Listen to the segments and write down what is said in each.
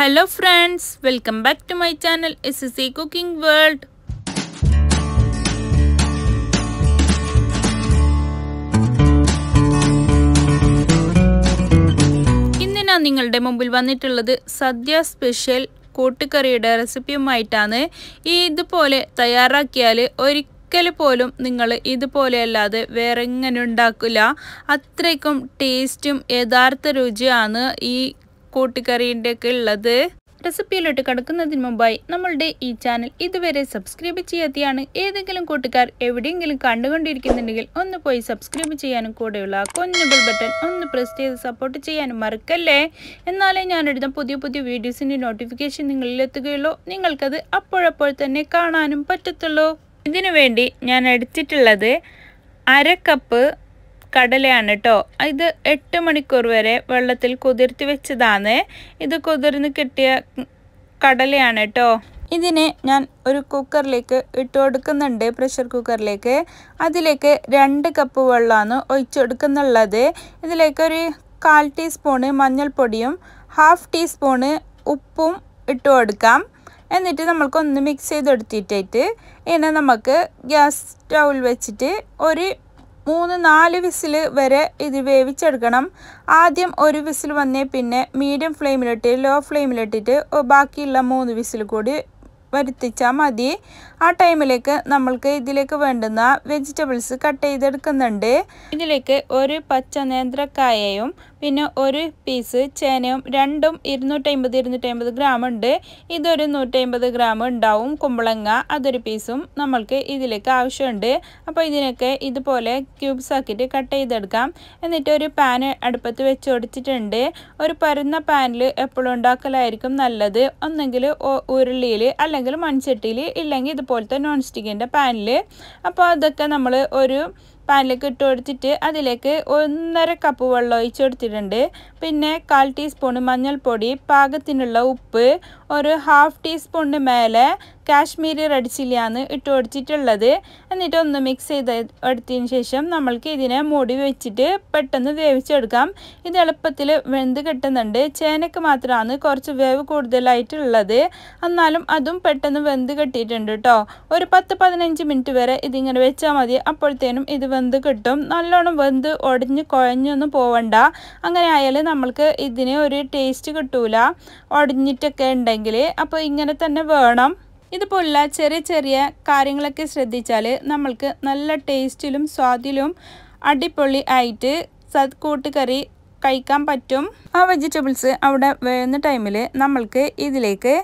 hello friends welcome back to my channel S S A cooking world ഇന്ന് ഞാൻ നിങ്ങളുടെ മുമ്പിൽ വന്നിട്ടുള്ളത് സദ്യ സ്പെഷ്യൽ കൂട്ടുകറിയുടെ റെസിപ്പിയുമായിട്ടാണ് ഈ ഇതുപോലെ തയ്യാറാക്കിയാൽ ഒരിക്കലും ഒരിക്കൽ പോലും നിങ്ങൾ ഇതുപോലെയല്ലാതെ വേറെ എങ്ങനെ ഉണ്ടാക്കില്ല അത്രയ്ക്കും ടേസ്റ്റും യഥാർത്ഥ രുചിയാണ് ഈ കൂട്ടുകറിയുടെ ഒക്കെ ഉള്ളത് റെസിപ്പിയിലോട്ട് കടക്കുന്നതിന് മുമ്പായി നമ്മളുടെ ഈ ചാനൽ ഇതുവരെ സബ്സ്ക്രൈബ് ചെയ്യാതെയാണ് ഏതെങ്കിലും കൂട്ടുകാർ എവിടെയെങ്കിലും കണ്ടുകൊണ്ടിരിക്കുന്നുണ്ടെങ്കിൽ ഒന്ന് പോയി സബ്സ്ക്രൈബ് ചെയ്യാനും കൂടെയുള്ള കൊഞ്ഞു ബിൽ ബട്ടൺ ഒന്ന് പ്രസ് ചെയ്ത് സപ്പോർട്ട് ചെയ്യാനും മറക്കല്ലേ എന്നാലേ ഞാൻ എഴുതുന്ന പുതിയ പുതിയ വീഡിയോസിൻ്റെ നോട്ടിഫിക്കേഷൻ നിങ്ങളിലെത്തുകയുള്ളൂ നിങ്ങൾക്കത് അപ്പോഴപ്പോൾ തന്നെ കാണാനും പറ്റത്തുള്ളൂ ഇതിനു വേണ്ടി ഞാൻ എടുത്തിട്ടുള്ളത് അര കപ്പ് കടലയാണ് കേട്ടോ ഇത് എട്ട് മണിക്കൂർ വരെ വെള്ളത്തിൽ കുതിർത്തി വെച്ചതാണ് ഇത് കുതിർന്ന് കിട്ടിയ കടലയാണ് കേട്ടോ ഇതിനെ ഞാൻ ഒരു കുക്കറിലേക്ക് ഇട്ട് കൊടുക്കുന്നുണ്ട് പ്രഷർ കുക്കറിലേക്ക് അതിലേക്ക് രണ്ട് കപ്പ് വെള്ളമാണ് ഒഴിച്ചു കൊടുക്കുന്നുള്ളത് ഇതിലേക്ക് ഒരു കാൽ ടീസ്പൂണ് മഞ്ഞൾപ്പൊടിയും ഹാഫ് ടീസ്പൂണ് ഉപ്പും ഇട്ട് കൊടുക്കാം എന്നിട്ട് നമ്മൾക്കൊന്ന് മിക്സ് ചെയ്തെടുത്തിട്ടായിട്ട് ഇനി നമുക്ക് ഗ്യാസ് സ്റ്റൗവിൽ വെച്ചിട്ട് ഒരു മൂന്ന് നാല് വിസിൽ വരെ ഇത് വേവിച്ചെടുക്കണം ആദ്യം ഒരു വിസിൽ വന്നേ പിന്നെ മീഡിയം ഫ്ലെയിമിലിട്ട് ലോ ഫ്ലെയിമിലിട്ടിട്ട് ബാക്കിയുള്ള മൂന്ന് വിസിൽ കൂടി വരുത്തിച്ചാൽ മതി ആ ടൈമിലേക്ക് നമ്മൾക്ക് ഇതിലേക്ക് വേണ്ടുന്ന വെജിറ്റബിൾസ് കട്ട് ചെയ്തെടുക്കുന്നുണ്ട് ഇതിലേക്ക് ഒരു പച്ച നേന്ത്രക്കായയും പിന്നെ ഒരു പീസ് ചേനയും രണ്ടും ഇരുന്നൂറ്റമ്പത് ഇരുന്നൂറ്റമ്പത് ഗ്രാം ഉണ്ട് ഇതൊരു നൂറ്റമ്പത് ഗ്രാം ഉണ്ടാവും കുമ്പളങ്ങ അതൊരു പീസും നമ്മൾക്ക് ഇതിലേക്ക് ആവശ്യമുണ്ട് അപ്പോൾ ഇതിനൊക്കെ ഇതുപോലെ ക്യൂബ്സ് ആക്കിയിട്ട് കട്ട് ചെയ്തെടുക്കാം എന്നിട്ട് ഒരു പാൻ അടുപ്പത്ത് വെച്ച് ഒടിച്ചിട്ടുണ്ട് ഒരു പരന്ന പാനിൽ എപ്പോഴും ഉണ്ടാക്കലായിരിക്കും നല്ലത് ഒന്നെങ്കിൽ ഉരുളിയിൽ അല്ലെങ്കിൽ മൺചട്ടിയിൽ ഇല്ലെങ്കിൽ ഇത് പോലത്തെ നോൺ സ്റ്റിക്കിൻ്റെ പാനിൽ അപ്പോൾ അതൊക്കെ നമ്മൾ ഒരു പാനിലേക്ക് ഇട്ട് കൊടുത്തിട്ട് അതിലേക്ക് ഒന്നര കപ്പ് വെള്ളം ഒഴിച്ചു കൊടുത്തിട്ടുണ്ട് പിന്നെ കാൽ ടീസ്പൂൺ മഞ്ഞൾപ്പൊടി പാകത്തിനുള്ള ഉപ്പ് ഒരു ഹാഫ് ടീസ്പൂണിന് മേലെ കാശ്മീരി റെഡ് ചില്ലിയാണ് ഇട്ട് കൊടുത്തിട്ടുള്ളത് എന്നിട്ട് ഒന്ന് മിക്സ് ചെയ്ത് എടുത്തതിന് ശേഷം നമ്മൾക്ക് ഇതിനെ മൂടി വെച്ചിട്ട് പെട്ടെന്ന് വേവിച്ചെടുക്കാം ഇത് എളുപ്പത്തിൽ വെന്ത് കിട്ടുന്നുണ്ട് ചേനക്ക് മാത്രമാണ് കുറച്ച് വേവ് കൂടുതലായിട്ടുള്ളത് എന്നാലും അതും പെട്ടെന്ന് വെന്ത് കിട്ടിയിട്ടുണ്ട് കേട്ടോ ഒരു പത്ത് പതിനഞ്ച് മിനിറ്റ് വരെ ഇതിങ്ങനെ വെച്ചാൽ മതി അപ്പോഴത്തേനും ഇത് വെന്ത് കിട്ടും നല്ലോണം വെന്ത് ഒടിഞ്ഞ് കുഴഞ്ഞൊന്നും പോവണ്ട അങ്ങനെ ആയാലും നമ്മൾക്ക് ഇതിന് ഒരു ടേസ്റ്റ് കിട്ടൂല ഒടിഞ്ഞിട്ടൊക്കെ ഉണ്ടെങ്കിൽ അപ്പോൾ ഇങ്ങനെ തന്നെ വേണം ഇതുപോലുള്ള ചെറിയ ചെറിയ കാര്യങ്ങളൊക്കെ ശ്രദ്ധിച്ചാൽ നമ്മൾക്ക് നല്ല ടേസ്റ്റിലും സ്വാദിലും അടിപൊളി ആയിട്ട് സദ്കൂട്ടുകറി കഴിക്കാൻ പറ്റും ആ വെജിറ്റബിൾസ് അവിടെ വേണ്ട ടൈമിൽ നമ്മൾക്ക് ഇതിലേക്ക്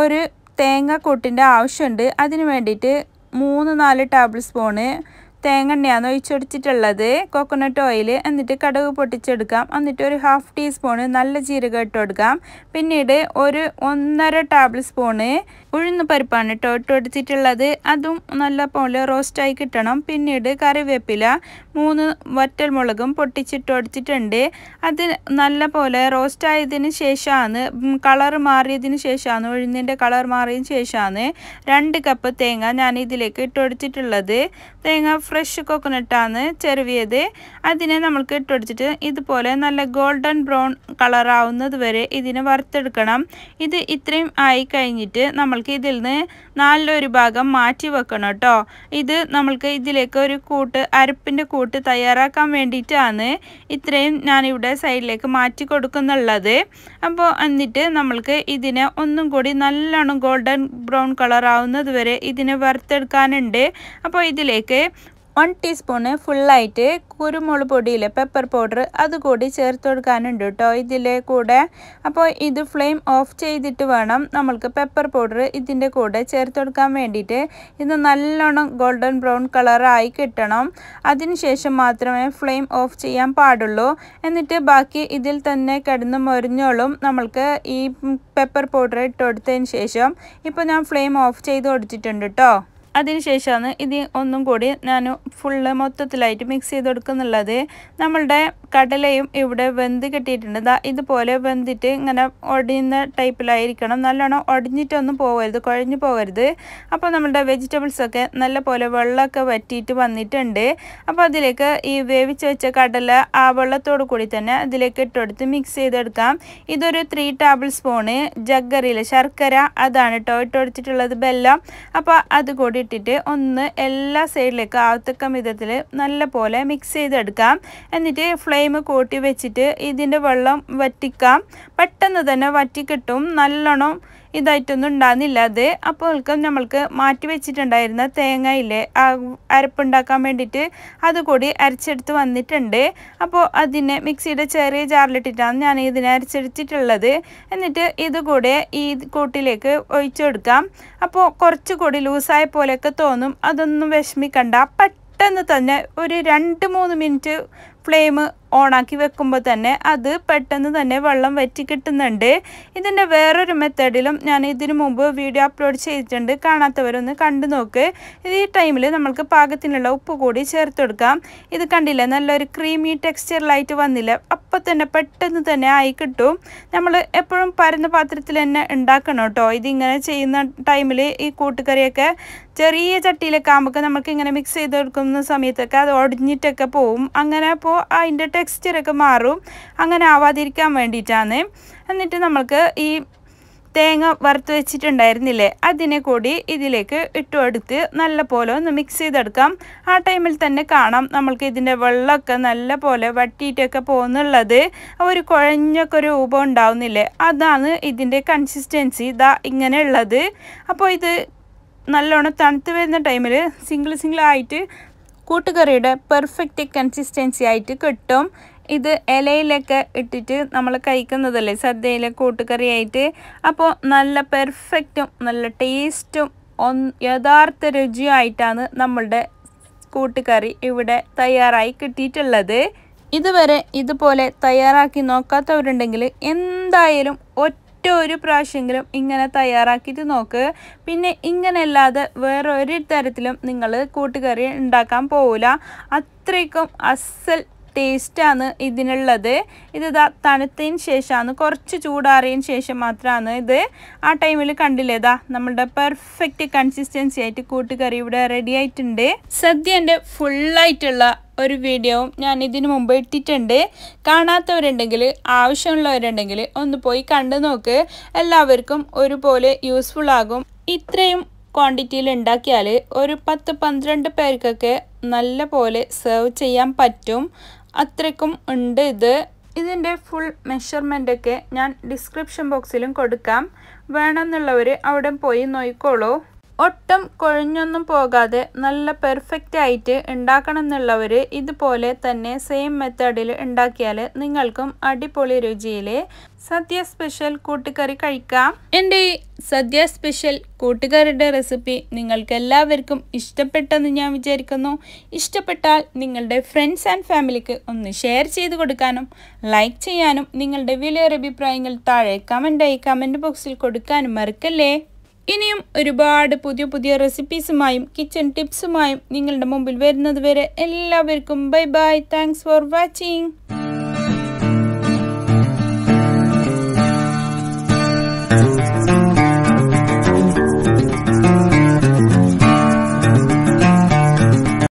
ഒരു തേങ്ങ കൊട്ടിൻ്റെ ആവശ്യമുണ്ട് അതിന് വേണ്ടിയിട്ട് മൂന്ന് നാല് ടേബിൾ സ്പൂണ് തേങ്ങ എണ്ണയാണ് ഒഴിച്ചൊടിച്ചിട്ടുള്ളത് കോക്കനട്ട് ഓയിൽ എന്നിട്ട് കടുക് പൊട്ടിച്ചെടുക്കാം എന്നിട്ട് ഒരു ഹാഫ് ടീസ്പൂണ് നല്ല ജീരകം ഇട്ട് കൊടുക്കാം പിന്നീട് ഒരു ഒന്നര ടേബിൾ സ്പൂണ് ഉഴുന്ന് പരിപ്പാണ് ഇട്ടോ ഇട്ടൊടിച്ചിട്ടുള്ളത് അതും നല്ല പോലെ റോസ്റ്റായി കിട്ടണം പിന്നീട് കറിവേപ്പില മൂന്ന് വറ്റൽമുളകും പൊട്ടിച്ചിട്ട് പൊട്ടിച്ചിട്ടൊടിച്ചിട്ടുണ്ട് അത് നല്ല പോലെ റോസ്റ്റായതിന് ശേഷമാണ് കളർ മാറിയതിന് ശേഷമാണ് ഉഴുന്നിൻ്റെ കളർ മാറിയതിന് ശേഷമാണ് രണ്ട് കപ്പ് തേങ്ങ ഞാൻ ഇതിലേക്ക് ഇട്ടൊടിച്ചിട്ടുള്ളത് തേങ്ങ ഫ്രഷ് കൊക്കനട്ടാണ് ചെരുവിയത് അതിനെ നമ്മൾക്ക് ഇട്ടൊടിച്ചിട്ട് ഇതുപോലെ നല്ല ഗോൾഡൻ ബ്രൗൺ കളറാവുന്നത് വരെ ഇതിനെ വറുത്തെടുക്കണം ഇത് ഇത്രയും ആയി കഴിഞ്ഞിട്ട് നമ്മൾക്ക് ഇതിൽ നിന്ന് നാലിലൊരു ഭാഗം മാറ്റി വെക്കണം കേട്ടോ ഇത് നമ്മൾക്ക് ഇതിലേക്ക് ഒരു കൂട്ട് അരപ്പിൻ്റെ കൂട്ട് തയ്യാറാക്കാൻ വേണ്ടിയിട്ടാണ് ഇത്രയും ഞാനിവിടെ സൈഡിലേക്ക് മാറ്റി കൊടുക്കുന്നുള്ളത് അപ്പോൾ എന്നിട്ട് നമ്മൾക്ക് ഇതിനെ ഒന്നും കൂടി നല്ലോണം ഗോൾഡൻ ബ്രൗൺ കളർ ആവുന്നത് വരെ ഇതിനെ വറുത്തെടുക്കാനുണ്ട് അപ്പോൾ ഇതിലേക്ക് വൺ ടീസ്പൂണ് ഫുള്ളായിട്ട് കുരുമുളക് പൊടിയിൽ പെപ്പർ പൗഡർ അതുകൂടി ചേർത്ത് കൊടുക്കാനുണ്ട് കേട്ടോ ഇതിലെ കൂടെ അപ്പോൾ ഇത് ഫ്ലെയിം ഓഫ് ചെയ്തിട്ട് വേണം നമ്മൾക്ക് പെപ്പർ പൗഡർ ഇതിൻ്റെ കൂടെ ചേർത്ത് കൊടുക്കാൻ വേണ്ടിയിട്ട് ഇത് നല്ലോണം ഗോൾഡൻ ബ്രൗൺ കളറായി കിട്ടണം അതിനുശേഷം മാത്രമേ ഫ്ലെയിം ഓഫ് ചെയ്യാൻ പാടുള്ളൂ എന്നിട്ട് ബാക്കി ഇതിൽ തന്നെ കിടന്ന് മൊരിഞ്ഞോളും നമ്മൾക്ക് ഈ പെപ്പർ പൗഡർ ഇട്ട് കൊടുത്തതിന് ശേഷം ഇപ്പോൾ ഞാൻ ഫ്ലെയിം ഓഫ് ചെയ്ത് കൊടുത്തിട്ടുണ്ട് കേട്ടോ അതിനുശേഷമാണ് ഇത് ഒന്നും കൂടി ഞാൻ ഫുള്ള് മൊത്തത്തിലായിട്ട് മിക്സ് ചെയ്ത് കൊടുക്കുന്നുള്ളത് നമ്മളുടെ കടലയും ഇവിടെ വെന്ത് കെട്ടിയിട്ടുണ്ട് ഇതാ ഇതുപോലെ വെന്തിട്ട് ഇങ്ങനെ ഒടിയുന്ന ടൈപ്പിലായിരിക്കണം നല്ലോണം ഒടിഞ്ഞിട്ടൊന്നും പോകരുത് കുഴഞ്ഞു പോകരുത് അപ്പോൾ നമ്മളുടെ വെജിറ്റബിൾസൊക്കെ നല്ല പോലെ വെള്ളമൊക്കെ വറ്റിയിട്ട് വന്നിട്ടുണ്ട് അപ്പോൾ അതിലേക്ക് ഈ വേവിച്ച് വെച്ച കടല ആ വെള്ളത്തോട് കൂടി തന്നെ അതിലേക്ക് ഇട്ടെടുത്ത് മിക്സ് ചെയ്തെടുക്കാം ഇതൊരു ത്രീ ടേബിൾ സ്പൂണ് ജഗ്ഗറിയിൽ ശർക്കര അതാണ് കേട്ടോ ഇട്ടൊടിച്ചിട്ടുള്ളത് ബെല്ലം അപ്പോൾ അത് കൂടി ഇട്ടിട്ട് ഒന്ന് എല്ലാ സൈഡിലേക്ക് ആവത്തക്ക വിധത്തിൽ നല്ല പോലെ മിക്സ് ചെയ്തെടുക്കാം എന്നിട്ട് ഫ്ലെയിം കൂട്ടി വെച്ചിട്ട് ഇതിൻ്റെ വെള്ളം വറ്റിക്കാം പെട്ടെന്ന് തന്നെ വറ്റിക്കിട്ടും നല്ലോണം ഇതായിട്ടൊന്നും ഉണ്ടാകുന്നില്ല അത് അപ്പോൾക്കും നമ്മൾക്ക് മാറ്റി വെച്ചിട്ടുണ്ടായിരുന്ന തേങ്ങയിലെ അരപ്പുണ്ടാക്കാൻ വേണ്ടിയിട്ട് അതുകൂടി അരച്ചെടുത്ത് വന്നിട്ടുണ്ട് അപ്പോൾ അതിനെ മിക്സിയുടെ ചെറിയ ജാറിലിട്ടിട്ടാണ് ഞാൻ ഇതിനെ അരച്ചെടുത്തിട്ടുള്ളത് എന്നിട്ട് ഇതുകൂടെ ഈ കൂട്ടിലേക്ക് ഒഴിച്ചു കൊടുക്കാം അപ്പോൾ കുറച്ചുകൂടി ലൂസായ പോലെയൊക്കെ തോന്നും അതൊന്നും വിഷമിക്കണ്ട പെട്ടെന്ന് തന്നെ ഒരു രണ്ട് മൂന്ന് മിനിറ്റ് ഫ്ലെയിം ഓണാക്കി വെക്കുമ്പോൾ തന്നെ അത് പെട്ടെന്ന് തന്നെ വെള്ളം വറ്റി കിട്ടുന്നുണ്ട് ഇതിൻ്റെ വേറൊരു മെത്തേഡിലും ഞാൻ ഇതിനു മുമ്പ് വീഡിയോ അപ്ലോഡ് ചെയ്തിട്ടുണ്ട് കാണാത്തവരൊന്ന് കണ്ടു നോക്ക് ഇത് ഈ ടൈമിൽ നമ്മൾക്ക് പാകത്തിനുള്ള ഉപ്പ് കൂടി ചേർത്ത് കൊടുക്കാം ഇത് കണ്ടില്ലേ നല്ലൊരു ക്രീമി ടെക്സ്ചറിലായിട്ട് വന്നില്ല അപ്പം തന്നെ പെട്ടെന്ന് തന്നെ ആയി കിട്ടും നമ്മൾ എപ്പോഴും പരന്ന പാത്രത്തിൽ തന്നെ ഉണ്ടാക്കണം കേട്ടോ ഇതിങ്ങനെ ചെയ്യുന്ന ടൈമിൽ ഈ കൂട്ടുകറിയൊക്കെ ചെറിയ ചട്ടിയിലൊക്കെ ആകുമ്പോൾ നമുക്ക് ഇങ്ങനെ മിക്സ് ചെയ്ത് കൊടുക്കുന്ന സമയത്തൊക്കെ അത് ഒടിഞ്ഞിട്ടൊക്കെ പോവും അങ്ങനെ അപ്പോൾ അപ്പോൾ അതിൻ്റെ ടെക്സ്റ്റൊക്കെ മാറും അങ്ങനെ ആവാതിരിക്കാൻ വേണ്ടിയിട്ടാണ് എന്നിട്ട് നമ്മൾക്ക് ഈ തേങ്ങ വറുത്ത് വെച്ചിട്ടുണ്ടായിരുന്നില്ലേ അതിനെ കൂടി ഇതിലേക്ക് ഇട്ടു കൊടുത്ത് നല്ല പോലെ ഒന്ന് മിക്സ് ചെയ്തെടുക്കാം ആ ടൈമിൽ തന്നെ കാണാം നമ്മൾക്ക് ഇതിൻ്റെ വെള്ളമൊക്കെ നല്ല പോലെ വട്ടിയിട്ടൊക്കെ പോകുന്നുള്ളത് ഒരു കുഴഞ്ഞൊക്കെ രൂപം ഉണ്ടാവുന്നില്ലേ അതാണ് ഇതിൻ്റെ കൺസിസ്റ്റൻസി ഇതാ ഇങ്ങനെയുള്ളത് അപ്പോൾ ഇത് നല്ലോണം തണുത്ത് വരുന്ന ടൈമിൽ സിംഗിൾ സിംഗിൾ ആയിട്ട് കൂട്ടുകറിയുടെ പെർഫെക്റ്റ് കൺസിസ്റ്റൻസി ആയിട്ട് കിട്ടും ഇത് ഇലയിലൊക്കെ ഇട്ടിട്ട് നമ്മൾ കഴിക്കുന്നതല്ലേ സദ്യയിലെ കൂട്ടുകറി ആയിട്ട് അപ്പോൾ നല്ല പെർഫെക്റ്റും നല്ല ടേസ്റ്റും ഒ യഥാർത്ഥ രുചിയായിട്ടാണ് നമ്മളുടെ കൂട്ടുകറി ഇവിടെ തയ്യാറായി കിട്ടിയിട്ടുള്ളത് ഇതുവരെ ഇതുപോലെ തയ്യാറാക്കി നോക്കാത്തവരുണ്ടെങ്കിൽ എന്തായാലും ഒറ്റ ഒരു പ്രാവശ്യമെങ്കിലും ഇങ്ങനെ തയ്യാറാക്കിയിട്ട് നോക്ക് പിന്നെ ഇങ്ങനെയല്ലാതെ വേറൊരു ഒരു തരത്തിലും നിങ്ങൾ കൂട്ടുകറി ഉണ്ടാക്കാൻ പോവില്ല അത്രയ്ക്കും അസൽ ടേസ്റ്റാണ് ഇതിനുള്ളത് ഇത് തണുത്തതിന് ശേഷമാണ് കുറച്ച് ചൂടാറിയതിന് ശേഷം മാത്രമാണ് ഇത് ആ ടൈമിൽ കണ്ടില്ലേതാ നമ്മളുടെ പെർഫെക്റ്റ് കൺസിസ്റ്റൻസി ആയിട്ട് കൂട്ടുകറി ഇവിടെ റെഡി ആയിട്ടുണ്ട് എൻ്റെ ഫുള്ളായിട്ടുള്ള ഒരു വീഡിയോവും ഞാൻ ഇതിനു മുമ്പ് ഇട്ടിട്ടുണ്ട് കാണാത്തവരുണ്ടെങ്കിൽ ആവശ്യമുള്ളവരുണ്ടെങ്കിൽ ഒന്ന് പോയി കണ്ടു നോക്ക് എല്ലാവർക്കും ഒരുപോലെ യൂസ്ഫുൾ ആകും ഇത്രയും ക്വാണ്ടിറ്റിയിൽ ഉണ്ടാക്കിയാൽ ഒരു പത്ത് പന്ത്രണ്ട് പേർക്കൊക്കെ നല്ല പോലെ സെർവ് ചെയ്യാൻ പറ്റും അത്രയ്ക്കും ഉണ്ട് ഇത് ഇതിൻ്റെ ഫുൾ ഒക്കെ ഞാൻ ഡിസ്ക്രിപ്ഷൻ ബോക്സിലും കൊടുക്കാം വേണമെന്നുള്ളവർ അവിടെ പോയി നോക്കിക്കോളൂ ഒട്ടും കൊഴിഞ്ഞൊന്നും പോകാതെ നല്ല പെർഫെക്റ്റ് ആയിട്ട് ഉണ്ടാക്കണം എന്നുള്ളവർ ഇതുപോലെ തന്നെ സെയിം മെത്തേഡിൽ ഉണ്ടാക്കിയാൽ നിങ്ങൾക്കും അടിപൊളി രുചിയിൽ സദ്യ സ്പെഷ്യൽ കൂട്ടുകറി കഴിക്കാം എൻ്റെ ഈ സദ്യ സ്പെഷ്യൽ കൂട്ടുകറിയുടെ റെസിപ്പി നിങ്ങൾക്ക് എല്ലാവർക്കും ഇഷ്ടപ്പെട്ടെന്ന് ഞാൻ വിചാരിക്കുന്നു ഇഷ്ടപ്പെട്ടാൽ നിങ്ങളുടെ ഫ്രണ്ട്സ് ആൻഡ് ഫാമിലിക്ക് ഒന്ന് ഷെയർ ചെയ്ത് കൊടുക്കാനും ലൈക്ക് ചെയ്യാനും നിങ്ങളുടെ വിലയൊരഭിപ്രായങ്ങൾ അഭിപ്രായങ്ങൾ താഴെ കമൻ്റായി കമൻറ്റ് ബോക്സിൽ കൊടുക്കാനും മറക്കല്ലേ ഇനിയും ഒരുപാട് പുതിയ പുതിയ റെസിപ്പീസുമായും കിച്ചൺ ടിപ്സുമായും നിങ്ങളുടെ മുമ്പിൽ വരുന്നത് വരെ എല്ലാവർക്കും bye bye thanks for watching